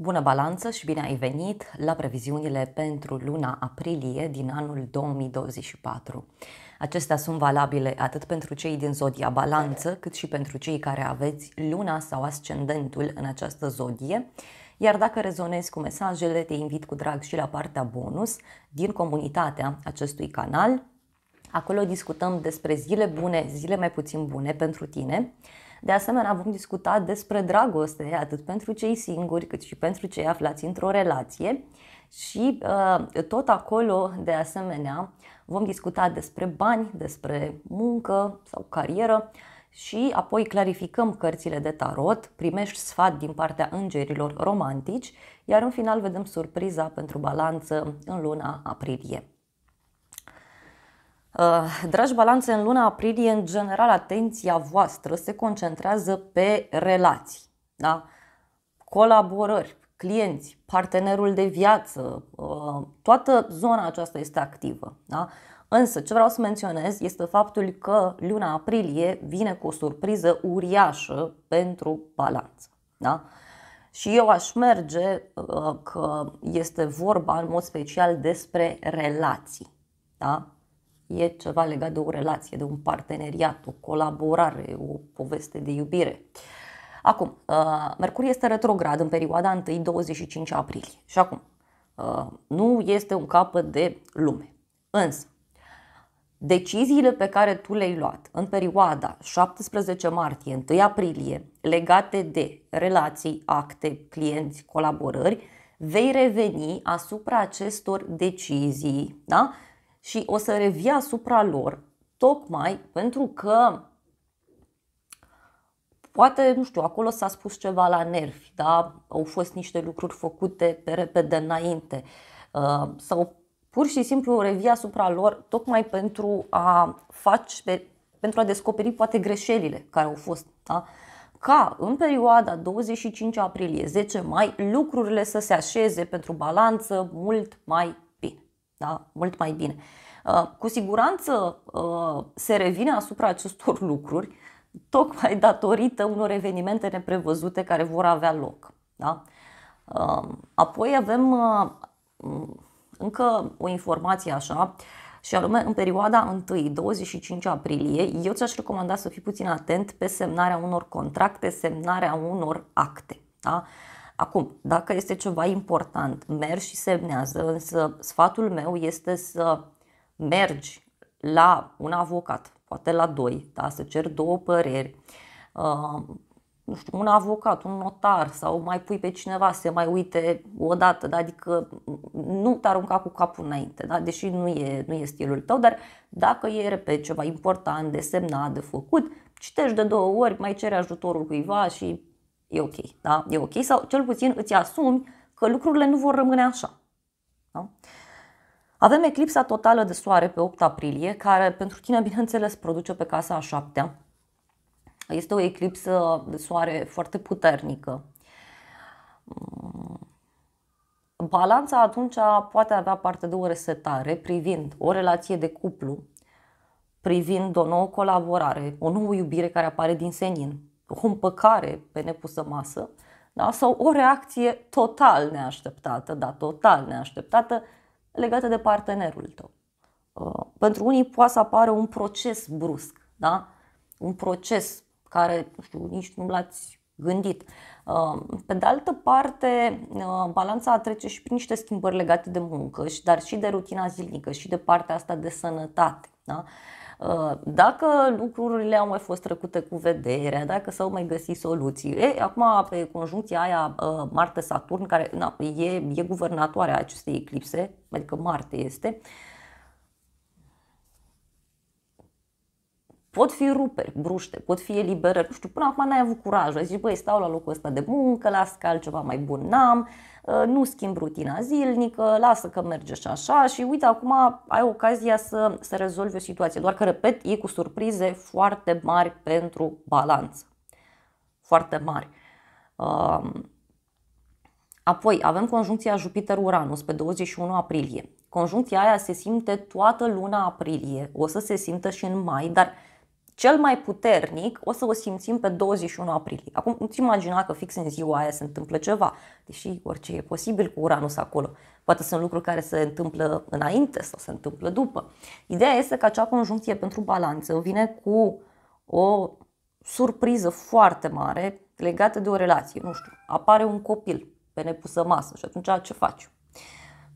Bună balanță și bine ai venit la previziunile pentru luna aprilie din anul 2024. Acestea sunt valabile atât pentru cei din zodia balanță, cât și pentru cei care aveți luna sau ascendentul în această zodie. Iar dacă rezonezi cu mesajele, te invit cu drag și la partea bonus din comunitatea acestui canal. Acolo discutăm despre zile bune, zile mai puțin bune pentru tine de asemenea, vom discuta despre dragoste, atât pentru cei singuri, cât și pentru cei aflați într-o relație. Și uh, tot acolo, de asemenea, vom discuta despre bani, despre muncă sau carieră și apoi clarificăm cărțile de tarot, primești sfat din partea îngerilor romantici, iar în final vedem surpriza pentru balanță în luna aprilie. Uh, dragi balanțe, în luna aprilie, în general, atenția voastră se concentrează pe relații, da? colaborări, clienți, partenerul de viață, uh, toată zona aceasta este activă. Da? Însă, ce vreau să menționez este faptul că luna aprilie vine cu o surpriză uriașă pentru balanță. Da? Și eu aș merge uh, că este vorba în mod special despre relații. Da? e ceva legat de o relație, de un parteneriat, o colaborare, o poveste de iubire. Acum, uh, Mercur este retrograd în perioada 1-25 aprilie și acum, uh, nu este un capăt de lume. Însă, deciziile pe care tu le-ai luat în perioada 17 martie, 1 aprilie, legate de relații, acte, clienți, colaborări, vei reveni asupra acestor decizii. Da? și o să revii asupra lor, tocmai pentru că poate, nu știu, acolo s-a spus ceva la nervi, da? au fost niște lucruri făcute pe repede înainte uh, sau pur și simplu revii asupra lor tocmai pentru a face, pentru a descoperi poate greșelile care au fost. Da? ca în perioada 25 aprilie-10 mai lucrurile să se așeze pentru balanță mult mai da? mult mai bine. Uh, cu siguranță uh, se revine asupra acestor lucruri tocmai datorită unor evenimente neprevăzute care vor avea loc. Da? Uh, apoi avem mm, încă o informație așa, și anume în perioada 1-25 aprilie, eu ți-aș recomanda să fii puțin atent pe semnarea unor contracte, semnarea unor acte. Da? Uh, Acum, dacă este ceva important, mergi și semnează, însă sfatul meu este să mergi la un avocat, poate la doi, da? să ceri două păreri, uh, nu știu, un avocat, un notar sau mai pui pe cineva să se mai uite o dată, da? adică nu te arunca cu capul înainte, da? deși nu e, nu e stilul tău, dar dacă e, pe ceva important de semnat, de făcut, citești de două ori, mai ceri ajutorul cuiva și e ok, da? E ok sau cel puțin îți asumi că lucrurile nu vor rămâne așa. Da? Avem eclipsa totală de soare pe 8 aprilie, care pentru tine, bineînțeles, produce pe casa a șaptea. Este o eclipsă de soare foarte puternică. Mm. Balanța atunci poate avea parte de o resetare privind o relație de cuplu, privind o nouă colaborare, o nouă iubire care apare din senin, o împăcare pe nepusă masă da? sau o reacție total neașteptată, da, total neașteptată legată de partenerul tău. Uh, pentru unii poate să apară un proces brusc, da? un proces care nu știu, nici nu l-ați gândit. Uh, pe de altă parte, uh, balanța trece și prin niște schimbări legate de muncă, dar și de rutina zilnică și de partea asta de sănătate. Da? Uh, dacă lucrurile au mai fost trecute cu vederea, dacă s-au mai găsit soluții. E, acum, pe conjuncția aia uh, Marte-Saturn, care na, e, e guvernatoarea acestei eclipse, adică Marte este, uh, pot fi ruperi, bruște, pot fi eliberări, nu știu, până acum n-ai avut curaj. ai zis, băi, stau la locul ăsta de muncă, las că altceva mai bun n-am, ă, nu schimb rutina zilnică, lasă că merge și așa și uite, acum ai ocazia să, să rezolvi o situație, doar că, repet, e cu surprize foarte mari pentru balanță, foarte mari. Apoi avem conjuncția Jupiter-Uranus pe 21 aprilie. Conjuncția aia se simte toată luna aprilie, o să se simtă și în mai, dar uh, cel mai puternic o să o simțim pe 21 aprilie. Acum, nu-ți imagina că fix în ziua aia se întâmplă ceva, deși orice e posibil cu Uranus acolo. Poate sunt lucruri care se întâmplă înainte sau se întâmplă după. Ideea este că acea conjuncție pentru balanță vine cu o surpriză foarte mare legată de o relație. Nu știu, apare un copil pe nepusă masă și atunci ce faci?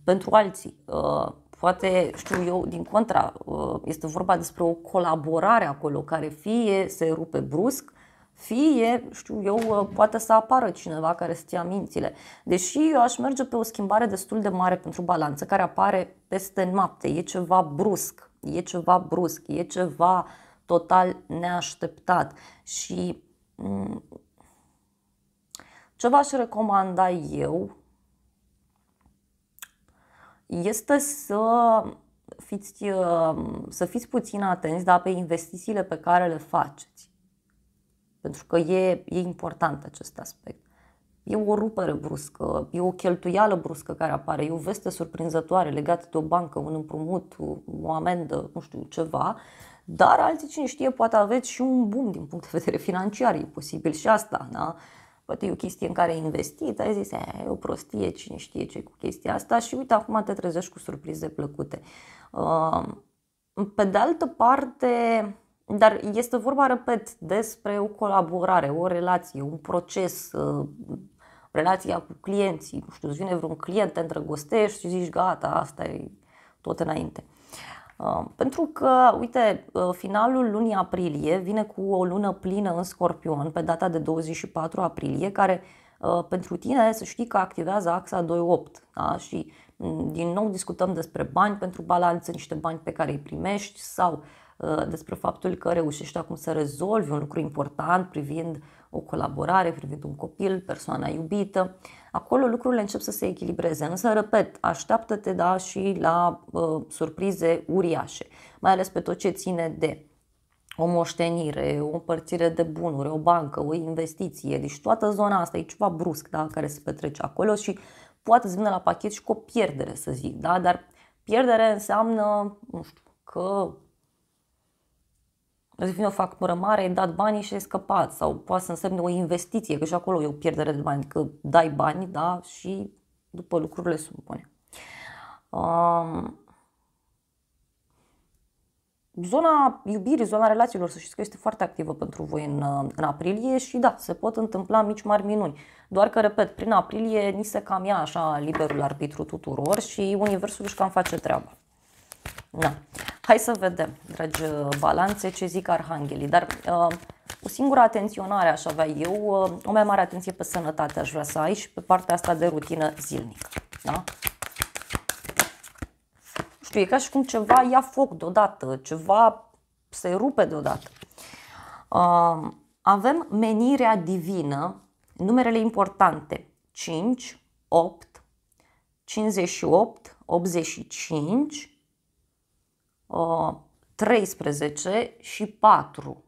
Pentru alții, ă, Poate, știu eu, din contra, uh, este vorba despre o colaborare acolo care fie se rupe brusc, fie, știu eu, uh, poate să apară cineva care să ia mințile. Deși eu aș merge pe o schimbare destul de mare pentru balanță, care apare peste noapte, e ceva brusc, e ceva brusc, e ceva total neașteptat și mm, ce v-aș recomanda eu este să fiți, um, să fiți puțin atenți da, pe investițiile pe care le faceți. Pentru că e, e important acest aspect. E o rupere bruscă, e o cheltuială bruscă care apare, e o veste surprinzătoare legată de o bancă, un împrumut, o amendă, nu știu, ceva. Dar alții, cine știe, poate aveți și un boom din punct de vedere financiar, e posibil și asta, da? Uh, poate e o chestie în care ai investit, ai zis, e o prostie, cine știe ce cu chestia asta și uite, acum te trezești cu surprize plăcute. Pe de altă parte, dar este vorba, repet, despre o colaborare, o relație, un proces, ă, relația cu clienții. Nu știu, îți vine vreun client, te îndrăgostești și zici, gata, asta e tot înainte. Uh, pentru că, uite, uh, finalul lunii aprilie vine cu o lună plină în Scorpion, pe data de 24 aprilie, care uh, pentru tine să știi că activează axa 2.8 da? și mm, din nou discutăm despre bani pentru balanță, niște bani pe care îi primești sau despre faptul că reușești acum să rezolvi un lucru important privind o colaborare privind un copil, persoana iubită, acolo lucrurile încep să se echilibreze. Însă, repet, așteaptă-te da, și la uh, surprize uriașe, mai ales pe tot ce ține de o moștenire, o împărțire de bunuri, o bancă, o investiție, deci toată zona asta e ceva brusc da, care se petrece acolo și poate să vină la pachet și cu o pierdere, să zic, da? dar pierdere înseamnă, nu știu, că dacă vine o factură mare, ai dat banii și ai scăpat sau poate să însemne o investiție, că și acolo e o pierdere de bani, că dai bani da, și după lucrurile sunt bune. Um, zona iubirii, zona relațiilor, să știți că este foarte activă pentru voi în, în aprilie și da, se pot întâmpla mici mari minuni. Doar că, repet, prin aprilie ni se cam ia așa liberul arbitru tuturor și universul își cam face treaba. Da. Hai să vedem, dragi uh, balanțe, ce zic arhanghelii. Dar uh, o singură atenționare aș avea eu, uh, o mai mare atenție pe sănătate aș vrea să ai și pe partea asta de rutină zilnică. Da? Nu știu, e ca și cum ceva ia foc deodată, ceva se rupe deodată. Uh, avem menirea divină, numerele importante, 5, 8, 58, 85, 13 și 4.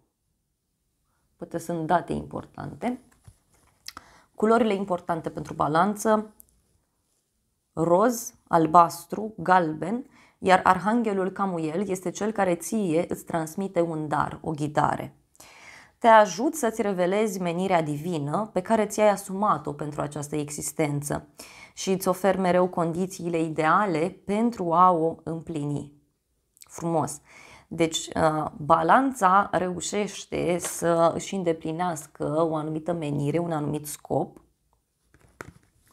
Poate sunt date importante. Culorile importante pentru balanță, roz, albastru, galben, iar arhanghelul Camuel este cel care ție îți transmite un dar, o ghidare. Te ajut să-ți revelezi menirea divină pe care ți-ai asumat-o pentru această existență și îți ofer mereu condițiile ideale pentru a o împlini frumos. Deci, uh, balanța reușește să își îndeplinească o anumită menire, un anumit scop.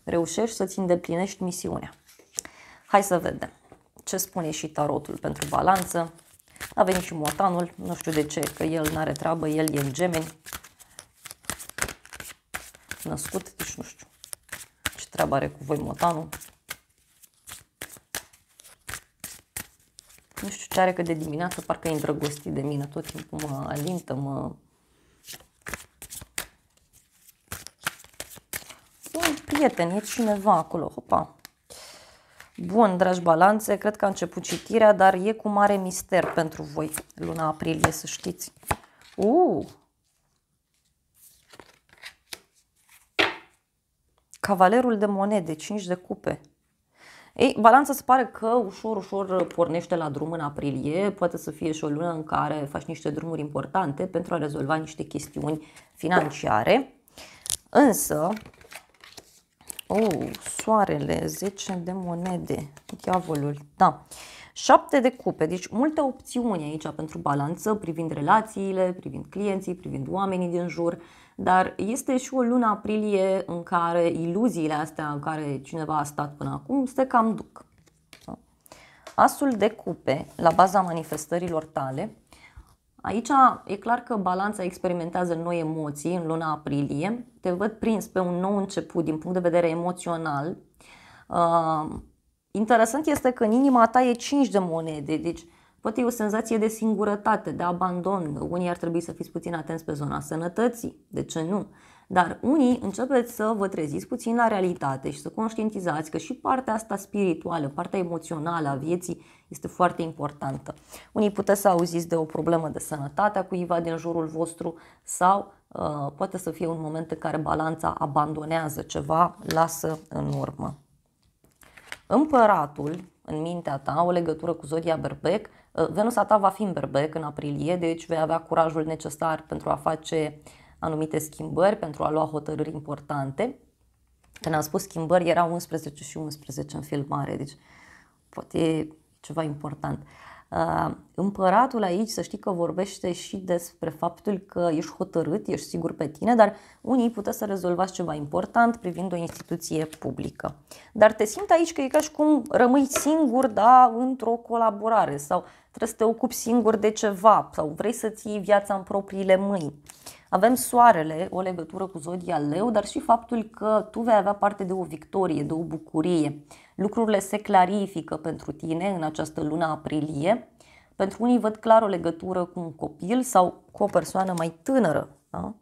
Reușești să-ți îndeplinești misiunea. Hai să vedem ce spune și tarotul pentru balanță. A venit și motanul, nu știu de ce, că el nu are treabă, el e în gemeni. Născut, deci nu știu ce treabă are cu voi motanul. Nu știu ce are că de dimineață parcă e îndrăgostit de mine, tot timpul mă alintă, mă... Un prieten, e cineva acolo, hopa. Bun, dragi balanțe, cred că a început citirea, dar e cu mare mister pentru voi luna aprilie, să știți. Uh! Cavalerul de monede, 5 de cupe. Ei, balanța se pare că ușor, ușor pornește la drum în aprilie, poate să fie și o lună în care faci niște drumuri importante pentru a rezolva niște chestiuni financiare. Însă, oh, soarele, 10 de monede, diavolul, da. Uh, Șapte de cupe, deci multe opțiuni aici pentru balanță privind relațiile, privind clienții, privind oamenii din jur, dar este și o lună aprilie în care iluziile astea în care cineva a stat până acum se cam duc. Asul de cupe, la baza manifestărilor tale, Aici e clar că balanța experimentează noi emoții în luna aprilie. Te văd prins pe un nou început din punct de vedere emoțional. Uh, Interesant este că în inima ta e 5 de monede, deci poate e o senzație de singurătate, de abandon. Unii ar trebui să fiți puțin atenți pe zona sănătății, de ce nu? Dar unii începeți să vă treziți puțin la realitate și să conștientizați că și partea asta spirituală, partea emoțională a vieții este foarte importantă. Unii puteți să auziți de o problemă de sănătate a cuiva din jurul vostru sau uh, poate să fie un moment în care balanța abandonează ceva, lasă în urmă. Împăratul, în mintea ta, o legătură cu zodia berbec, uh, Venusa ta va fi în berbec în aprilie, deci vei avea curajul necesar pentru a face anumite schimbări, pentru a lua hotărâri importante. Când am spus schimbări, erau 11 și 11 în filmare, deci poate e ceva important. Uh, Uh, împăratul aici să știi că vorbește și despre faptul că ești hotărât, ești sigur pe tine, dar unii puteți să rezolvați ceva important privind o instituție publică. Dar te simți aici că e ca și cum rămâi singur, da, într-o colaborare sau trebuie să te ocupi singur de ceva sau vrei să ții iei viața în propriile mâini. Avem soarele, o legătură cu zodia leu, dar și faptul că tu vei avea parte de o victorie, de o bucurie. Lucrurile se clarifică pentru tine în această lună aprilie. Pentru unii văd clar o legătură cu un copil sau cu o persoană mai tânără. Da?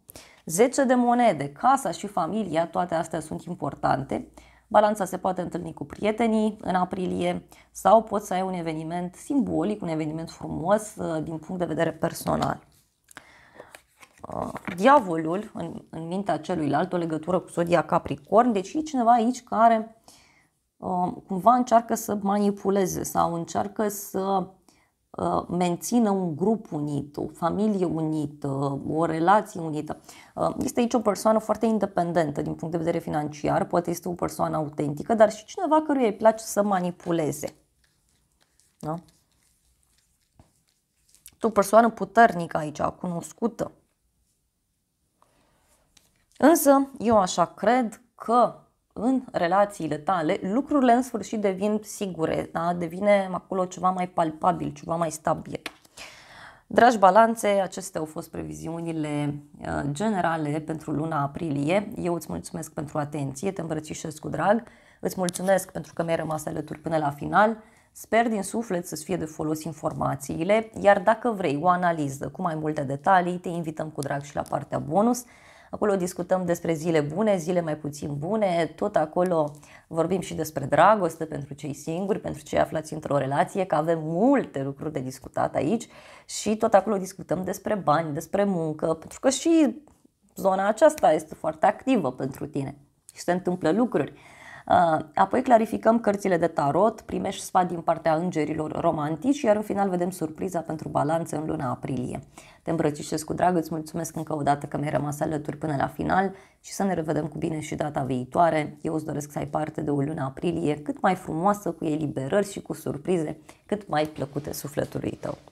10 de monede, casa și familia, toate astea sunt importante. Balanța se poate întâlni cu prietenii în aprilie sau poți să ai un eveniment simbolic, un eveniment frumos uh, din punct de vedere personal diavolul în, în mintea celuilalt, o legătură cu zodia Capricorn, deci e cineva aici care um, cumva încearcă să manipuleze sau încearcă să uh, mențină un grup unit, o familie unită, o relație unită. Uh, este aici o persoană foarte independentă din punct de vedere financiar, poate este o persoană autentică, dar și cineva căruia îi place să manipuleze. Da? o persoană puternică aici, cunoscută. Însă, eu așa cred că în relațiile tale, lucrurile în sfârșit devin sigure, da? devine acolo ceva mai palpabil, ceva mai stabil. Dragi balanțe, acestea au fost previziunile uh, generale pentru luna aprilie. Eu îți mulțumesc pentru atenție, te îmbrățișez cu drag, îți mulțumesc pentru că mi-ai rămas alături până la final. Sper din suflet să-ți fie de folos informațiile, iar dacă vrei o analiză cu mai multe detalii, te invităm cu drag și la partea bonus. Acolo discutăm despre zile bune, zile mai puțin bune, tot acolo vorbim și despre dragoste pentru cei singuri, pentru cei aflați într-o relație, că avem multe lucruri de discutat aici și tot acolo discutăm despre bani, despre muncă, pentru că și zona aceasta este foarte activă pentru tine și se întâmplă lucruri. Uh, apoi clarificăm cărțile de tarot, primești sfat din partea îngerilor romantici, iar în final vedem surpriza pentru balanță în luna aprilie. Te îmbrățișez cu drag, îți mulțumesc încă o dată că mi-ai rămas alături până la final și să ne revedem cu bine și data viitoare. Eu îți doresc să ai parte de o lună aprilie cât mai frumoasă, cu eliberări și cu surprize cât mai plăcute sufletului tău.